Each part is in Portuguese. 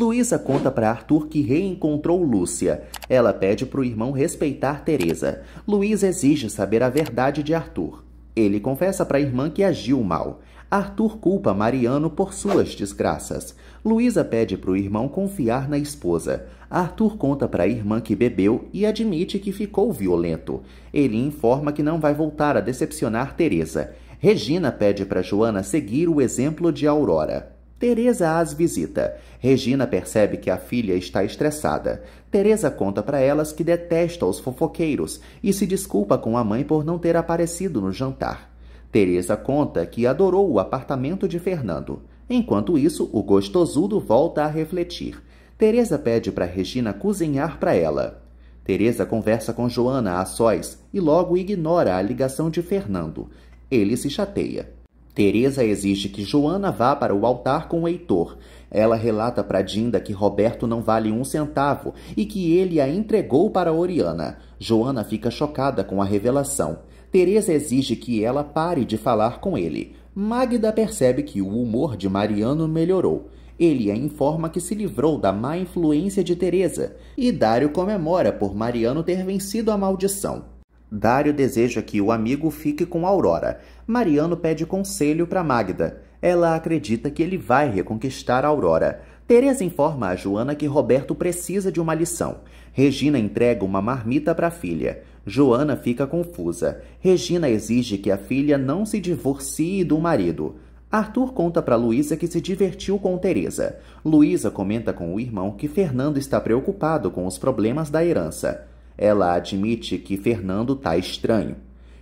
Luísa conta para Arthur que reencontrou Lúcia. Ela pede para o irmão respeitar Teresa. Luísa exige saber a verdade de Arthur. Ele confessa para a irmã que agiu mal. Arthur culpa Mariano por suas desgraças. Luísa pede para o irmão confiar na esposa. Arthur conta para a irmã que bebeu e admite que ficou violento. Ele informa que não vai voltar a decepcionar Teresa. Regina pede para Joana seguir o exemplo de Aurora. Teresa as visita. Regina percebe que a filha está estressada. Teresa conta para elas que detesta os fofoqueiros e se desculpa com a mãe por não ter aparecido no jantar. Teresa conta que adorou o apartamento de Fernando. Enquanto isso, o gostosudo volta a refletir. Teresa pede para Regina cozinhar para ela. Teresa conversa com Joana a sós e logo ignora a ligação de Fernando. Ele se chateia. Teresa exige que Joana vá para o altar com Heitor. Ela relata para Dinda que Roberto não vale um centavo e que ele a entregou para Oriana. Joana fica chocada com a revelação. Teresa exige que ela pare de falar com ele. Magda percebe que o humor de Mariano melhorou. Ele a informa que se livrou da má influência de Teresa e Dário comemora por Mariano ter vencido a maldição. Dário deseja que o amigo fique com Aurora. Mariano pede conselho para Magda. Ela acredita que ele vai reconquistar Aurora. Teresa informa a Joana que Roberto precisa de uma lição. Regina entrega uma marmita para a filha. Joana fica confusa. Regina exige que a filha não se divorcie do marido. Arthur conta para Luísa que se divertiu com Teresa. Luísa comenta com o irmão que Fernando está preocupado com os problemas da herança. Ela admite que Fernando está estranho.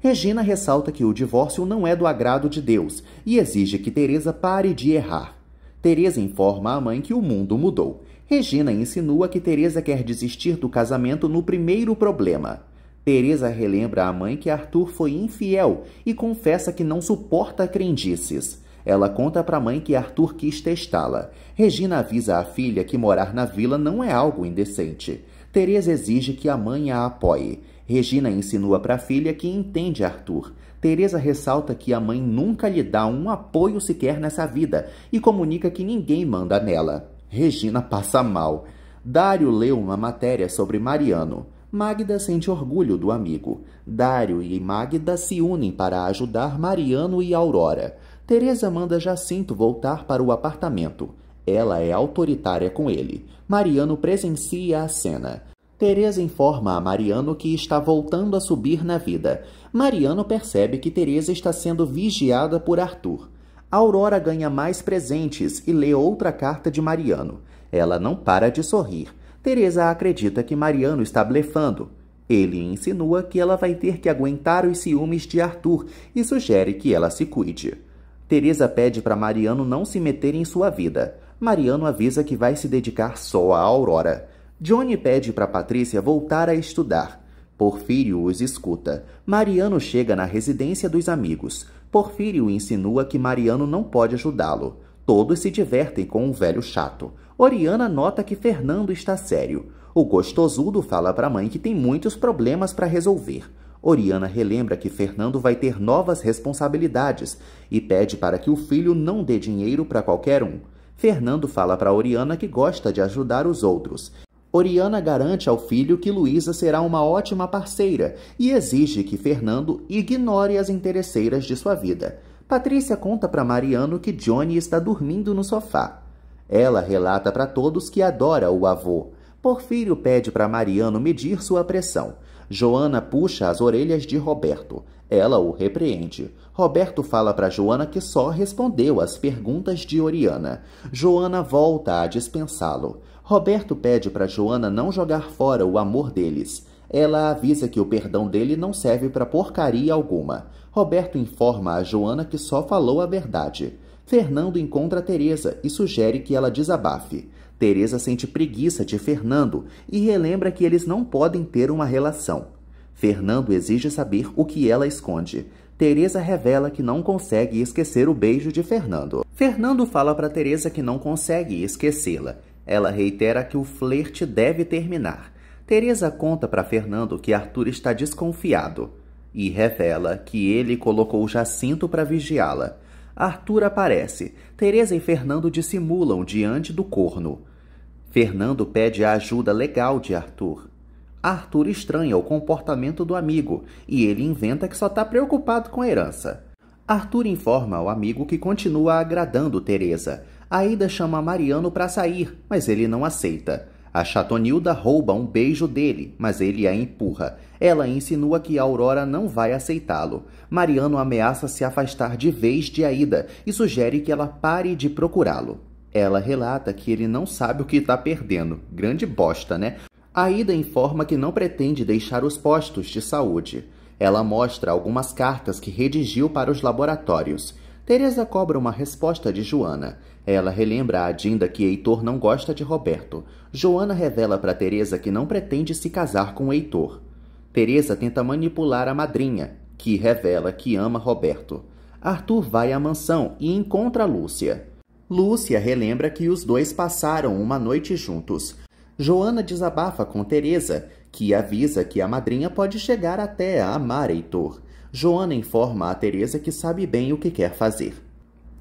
Regina ressalta que o divórcio não é do agrado de Deus e exige que Teresa pare de errar. Teresa informa a mãe que o mundo mudou. Regina insinua que Teresa quer desistir do casamento no primeiro problema. Teresa relembra à mãe que Arthur foi infiel e confessa que não suporta crendices. Ela conta para a mãe que Arthur quis testá-la. Regina avisa a filha que morar na vila não é algo indecente. Tereza exige que a mãe a apoie. Regina insinua para a filha que entende Arthur. Teresa ressalta que a mãe nunca lhe dá um apoio sequer nessa vida e comunica que ninguém manda nela. Regina passa mal. Dário leu uma matéria sobre Mariano. Magda sente orgulho do amigo. Dário e Magda se unem para ajudar Mariano e Aurora. Teresa manda Jacinto voltar para o apartamento. Ela é autoritária com ele. Mariano presencia a cena. Teresa informa a Mariano que está voltando a subir na vida. Mariano percebe que Teresa está sendo vigiada por Arthur. Aurora ganha mais presentes e lê outra carta de Mariano. Ela não para de sorrir. Teresa acredita que Mariano está blefando. Ele insinua que ela vai ter que aguentar os ciúmes de Arthur e sugere que ela se cuide. Teresa pede para Mariano não se meter em sua vida. Mariano avisa que vai se dedicar só à Aurora. Johnny pede para Patrícia voltar a estudar. Porfírio os escuta. Mariano chega na residência dos amigos. Porfírio insinua que Mariano não pode ajudá-lo. Todos se divertem com um velho chato. Oriana nota que Fernando está sério. O gostosudo fala para a mãe que tem muitos problemas para resolver. Oriana relembra que Fernando vai ter novas responsabilidades e pede para que o filho não dê dinheiro para qualquer um. Fernando fala para Oriana que gosta de ajudar os outros. Oriana garante ao filho que Luísa será uma ótima parceira e exige que Fernando ignore as interesseiras de sua vida. Patrícia conta para Mariano que Johnny está dormindo no sofá. Ela relata para todos que adora o avô. Porfírio pede para Mariano medir sua pressão. Joana puxa as orelhas de Roberto. Ela o repreende. Roberto fala para Joana que só respondeu às perguntas de Oriana. Joana volta a dispensá-lo. Roberto pede para Joana não jogar fora o amor deles. Ela avisa que o perdão dele não serve para porcaria alguma. Roberto informa a Joana que só falou a verdade. Fernando encontra Teresa e sugere que ela desabafe. Teresa sente preguiça de Fernando e relembra que eles não podem ter uma relação. Fernando exige saber o que ela esconde. Teresa revela que não consegue esquecer o beijo de Fernando. Fernando fala para Teresa que não consegue esquecê-la. Ela reitera que o flerte deve terminar. Teresa conta para Fernando que Arthur está desconfiado e revela que ele colocou Jacinto para vigiá-la. Arthur aparece. Teresa e Fernando dissimulam diante do corno. Fernando pede a ajuda legal de Arthur Arthur estranha o comportamento do amigo e ele inventa que só está preocupado com a herança. Arthur informa ao amigo que continua agradando Teresa. Aida chama Mariano para sair, mas ele não aceita. A Chatonilda rouba um beijo dele, mas ele a empurra. Ela insinua que Aurora não vai aceitá-lo. Mariano ameaça se afastar de vez de Aida e sugere que ela pare de procurá-lo. Ela relata que ele não sabe o que está perdendo. Grande bosta, né? Aida informa que não pretende deixar os postos de saúde. Ela mostra algumas cartas que redigiu para os laboratórios. Teresa cobra uma resposta de Joana. Ela relembra a Dinda que Heitor não gosta de Roberto. Joana revela para Teresa que não pretende se casar com Heitor. Teresa tenta manipular a madrinha, que revela que ama Roberto. Arthur vai à mansão e encontra Lúcia. Lúcia relembra que os dois passaram uma noite juntos. Joana desabafa com Teresa, que avisa que a madrinha pode chegar até a amar Heitor. Joana informa a Teresa que sabe bem o que quer fazer.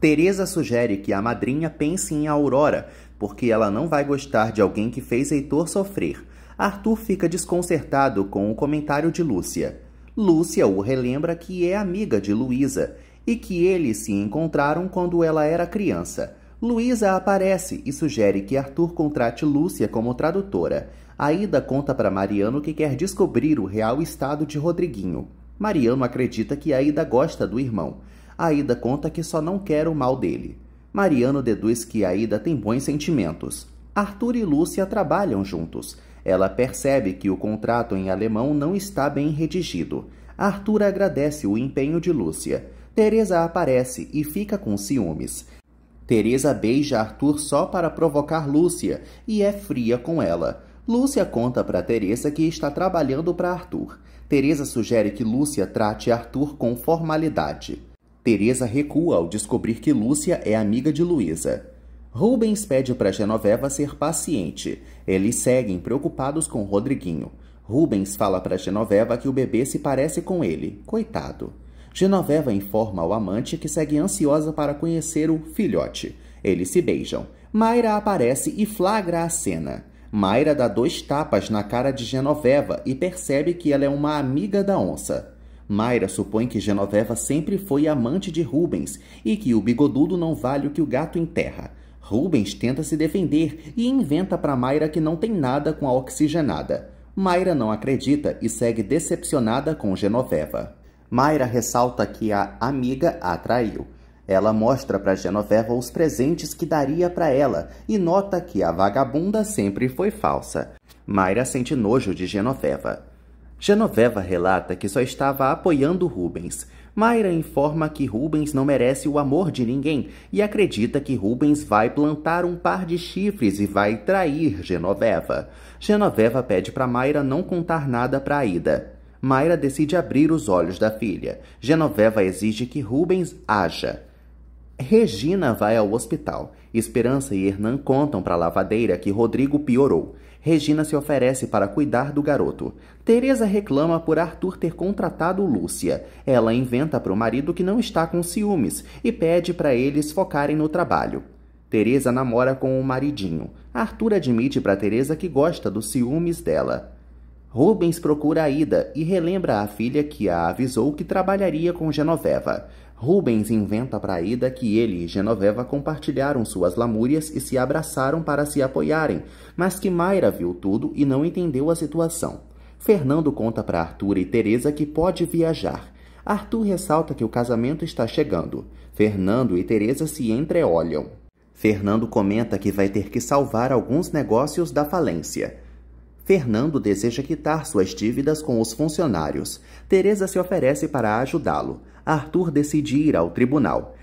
Teresa sugere que a madrinha pense em Aurora, porque ela não vai gostar de alguém que fez Heitor sofrer. Arthur fica desconcertado com o comentário de Lúcia. Lúcia o relembra que é amiga de Luísa e que eles se encontraram quando ela era criança. Luísa aparece e sugere que Arthur contrate Lúcia como tradutora. Aida conta para Mariano que quer descobrir o real estado de Rodriguinho. Mariano acredita que Aida gosta do irmão. Aida conta que só não quer o mal dele. Mariano deduz que Aida tem bons sentimentos. Arthur e Lúcia trabalham juntos. Ela percebe que o contrato em alemão não está bem redigido. Arthur agradece o empenho de Lúcia. Teresa aparece e fica com ciúmes. Teresa beija Arthur só para provocar Lúcia e é fria com ela. Lúcia conta para Teresa que está trabalhando para Arthur. Teresa sugere que Lúcia trate Arthur com formalidade. Teresa recua ao descobrir que Lúcia é amiga de Luísa. Rubens pede para Genoveva ser paciente. Eles seguem preocupados com Rodriguinho. Rubens fala para Genoveva que o bebê se parece com ele. Coitado. Genoveva informa ao amante que segue ansiosa para conhecer o filhote. Eles se beijam. Mayra aparece e flagra a cena. Mayra dá dois tapas na cara de Genoveva e percebe que ela é uma amiga da onça. Mayra supõe que Genoveva sempre foi amante de Rubens e que o bigodudo não vale o que o gato enterra. Rubens tenta se defender e inventa para Mayra que não tem nada com a oxigenada. Mayra não acredita e segue decepcionada com Genoveva. Mayra ressalta que a amiga a traiu. Ela mostra para Genoveva os presentes que daria para ela e nota que a vagabunda sempre foi falsa. Mayra sente nojo de Genoveva. Genoveva relata que só estava apoiando Rubens. Mayra informa que Rubens não merece o amor de ninguém e acredita que Rubens vai plantar um par de chifres e vai trair Genoveva. Genoveva pede para Mayra não contar nada para Aida. Mayra decide abrir os olhos da filha. Genoveva exige que Rubens haja. Regina vai ao hospital. Esperança e Hernan contam para a lavadeira que Rodrigo piorou. Regina se oferece para cuidar do garoto. Teresa reclama por Arthur ter contratado Lúcia. Ela inventa para o marido que não está com ciúmes e pede para eles focarem no trabalho. Teresa namora com o maridinho. Arthur admite para Teresa que gosta dos ciúmes dela. Rubens procura a Ida e relembra a filha que a avisou que trabalharia com Genoveva. Rubens inventa para Ida que ele e Genoveva compartilharam suas lamúrias e se abraçaram para se apoiarem, mas que Mayra viu tudo e não entendeu a situação. Fernando conta para Arthur e Teresa que pode viajar. Arthur ressalta que o casamento está chegando. Fernando e Teresa se entreolham. Fernando comenta que vai ter que salvar alguns negócios da falência. Fernando deseja quitar suas dívidas com os funcionários. Teresa se oferece para ajudá-lo. Arthur decide ir ao tribunal.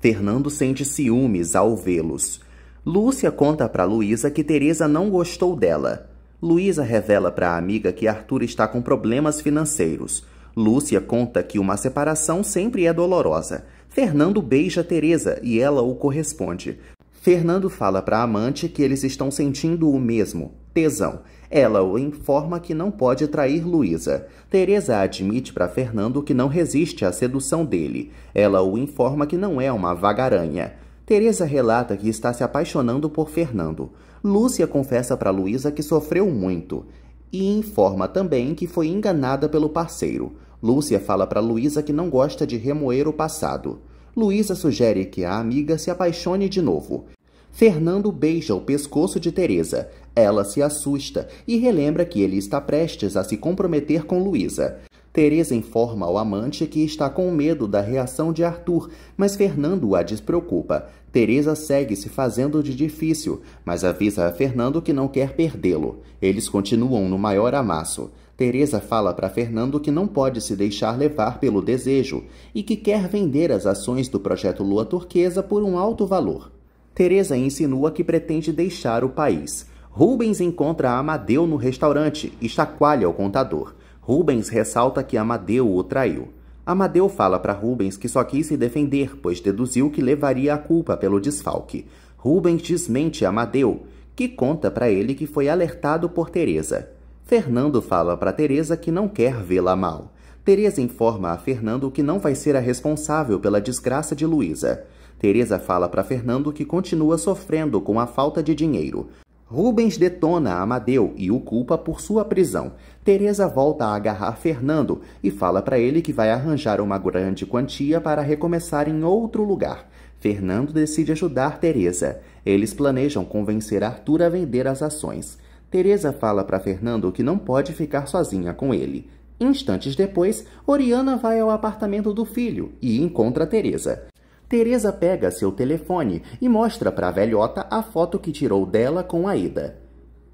Fernando sente ciúmes ao vê-los. Lúcia conta para Luísa que Teresa não gostou dela. Luísa revela para a amiga que Arthur está com problemas financeiros. Lúcia conta que uma separação sempre é dolorosa. Fernando beija Teresa e ela o corresponde. Fernando fala para a amante que eles estão sentindo o mesmo, tesão, ela o informa que não pode trair Luísa. Teresa admite para Fernando que não resiste à sedução dele. Ela o informa que não é uma vagaranha. Teresa relata que está se apaixonando por Fernando. Lúcia confessa para Luísa que sofreu muito e informa também que foi enganada pelo parceiro. Lúcia fala para Luísa que não gosta de remoer o passado. Luísa sugere que a amiga se apaixone de novo. Fernando beija o pescoço de Teresa. Ela se assusta e relembra que ele está prestes a se comprometer com Luísa. Teresa informa ao amante que está com medo da reação de Arthur, mas Fernando a despreocupa. Teresa segue se fazendo de difícil, mas avisa a Fernando que não quer perdê-lo. Eles continuam no maior amasso. Teresa fala para Fernando que não pode se deixar levar pelo desejo e que quer vender as ações do projeto Lua Turquesa por um alto valor. Teresa insinua que pretende deixar o país. Rubens encontra Amadeu no restaurante e chacoalha o contador. Rubens ressalta que Amadeu o traiu. Amadeu fala para Rubens que só quis se defender, pois deduziu que levaria a culpa pelo desfalque. Rubens desmente Amadeu, que conta para ele que foi alertado por Teresa. Fernando fala para Teresa que não quer vê-la mal. Teresa informa a Fernando que não vai ser a responsável pela desgraça de Luísa. Teresa fala para Fernando que continua sofrendo com a falta de dinheiro. Rubens detona Amadeu e o culpa por sua prisão. Teresa volta a agarrar Fernando e fala para ele que vai arranjar uma grande quantia para recomeçar em outro lugar. Fernando decide ajudar Teresa. Eles planejam convencer Arthur a vender as ações. Teresa fala para Fernando que não pode ficar sozinha com ele. Instantes depois, Oriana vai ao apartamento do filho e encontra Teresa. Teresa pega seu telefone e mostra para a velhota a foto que tirou dela com Aida.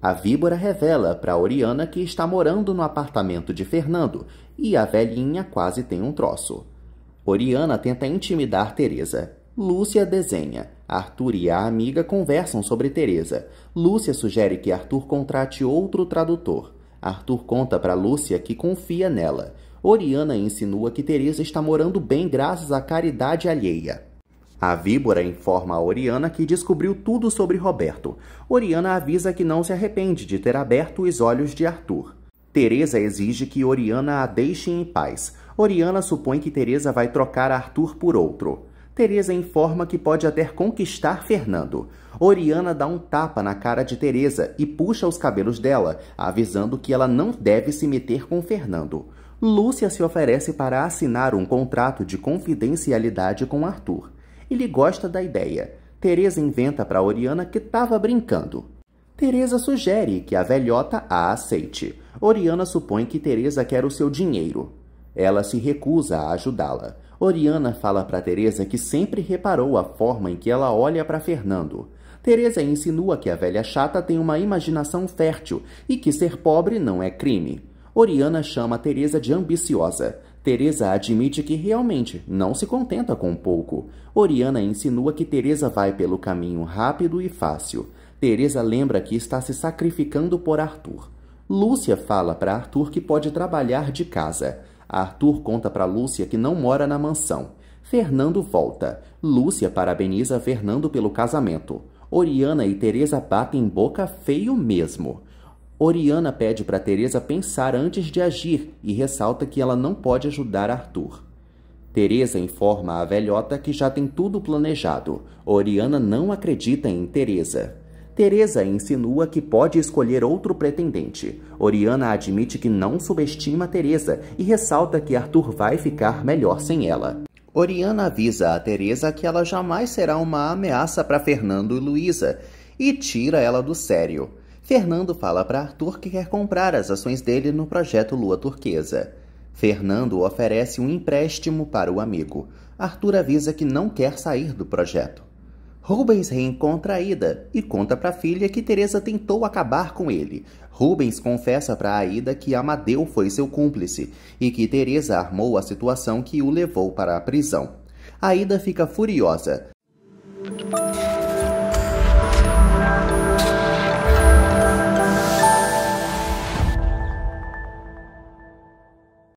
A víbora revela para Oriana que está morando no apartamento de Fernando e a velhinha quase tem um troço. Oriana tenta intimidar Teresa. Lúcia desenha. Arthur e a amiga conversam sobre Teresa. Lúcia sugere que Arthur contrate outro tradutor. Arthur conta para Lúcia que confia nela. Oriana insinua que Teresa está morando bem graças à caridade alheia. A víbora informa a Oriana que descobriu tudo sobre Roberto. Oriana avisa que não se arrepende de ter aberto os olhos de Arthur. Teresa exige que Oriana a deixe em paz. Oriana supõe que Teresa vai trocar Arthur por outro. Teresa informa que pode até conquistar Fernando. Oriana dá um tapa na cara de Teresa e puxa os cabelos dela, avisando que ela não deve se meter com Fernando. Lúcia se oferece para assinar um contrato de confidencialidade com Arthur. Ele gosta da ideia. Teresa inventa para Oriana que estava brincando. Teresa sugere que a velhota a aceite. Oriana supõe que Teresa quer o seu dinheiro. Ela se recusa a ajudá-la. Oriana fala para Teresa que sempre reparou a forma em que ela olha para Fernando. Teresa insinua que a velha chata tem uma imaginação fértil e que ser pobre não é crime. Oriana chama Teresa de ambiciosa. Teresa admite que realmente não se contenta com pouco. Oriana insinua que Teresa vai pelo caminho rápido e fácil. Teresa lembra que está se sacrificando por Arthur. Lúcia fala para Arthur que pode trabalhar de casa. Arthur conta para Lúcia que não mora na mansão. Fernando volta. Lúcia parabeniza Fernando pelo casamento. Oriana e Teresa batem boca feio mesmo. Oriana pede para Teresa pensar antes de agir e ressalta que ela não pode ajudar Arthur. Teresa informa a velhota que já tem tudo planejado. Oriana não acredita em Teresa. Teresa insinua que pode escolher outro pretendente. Oriana admite que não subestima Teresa e ressalta que Arthur vai ficar melhor sem ela. Oriana avisa a Teresa que ela jamais será uma ameaça para Fernando e Luísa e tira ela do sério. Fernando fala para Arthur que quer comprar as ações dele no projeto Lua Turquesa. Fernando oferece um empréstimo para o amigo. Arthur avisa que não quer sair do projeto. Rubens reencontra a Ida e conta para a filha que Teresa tentou acabar com ele. Rubens confessa para Aida que Amadeu foi seu cúmplice e que Teresa armou a situação que o levou para a prisão. Aida fica furiosa.